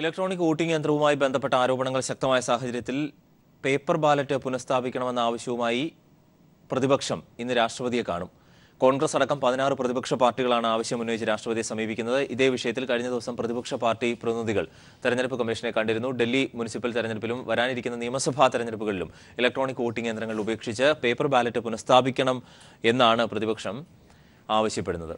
electronic voting യന്ത്രവുമായി ബന്ധപ്പെട്ട ആരോപണങ്ങൾ ശക്തമായ സാഹചര്യത്തിൽ പേപ്പർ ബാലറ്റ് പുനഃസ്ഥാപിക്കണമെന്ന ആവശ്യവുമായി പ്രതിപക്ഷം ഇന്ന് രാഷ്ട്രപതിയെ കാണും കോൺഗ്രസ് അടക്കം പതിനാറ് പ്രതിപക്ഷ പാർട്ടികളാണ് ആവശ്യം ഉന്നയിച്ച് രാഷ്ട്രപതിയെ സമീപിക്കുന്നത് ഇതേ വിഷയത്തിൽ കഴിഞ്ഞ ദിവസം പ്രതിപക്ഷ പാർട്ടി പ്രതിനിധികൾ തെരഞ്ഞെടുപ്പ് കമ്മീഷനെ കണ്ടിരുന്നു ഡൽഹി മുനിസിപ്പൽ തെരഞ്ഞെടുപ്പിലും വരാനിരിക്കുന്ന നിയമസഭാ തെരഞ്ഞെടുപ്പുകളിലും ഇലക്ട്രോണിക് വോട്ടിംഗ് യന്ത്രങ്ങൾ ഉപേക്ഷിച്ച് പേപ്പർ ബാലറ്റ് പുനഃസ്ഥാപിക്കണം എന്നാണ് പ്രതിപക്ഷം ആവശ്യപ്പെടുന്നത്